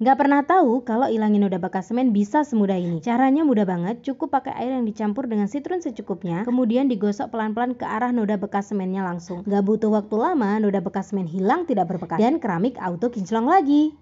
Nggak pernah tahu kalau ilangin noda bekas semen bisa semudah ini. Caranya mudah banget, cukup pakai air yang dicampur dengan sitrun secukupnya, kemudian digosok pelan-pelan ke arah noda bekas semennya langsung. Nggak butuh waktu lama, noda bekas semen hilang tidak berbekas dan keramik auto kinclong lagi.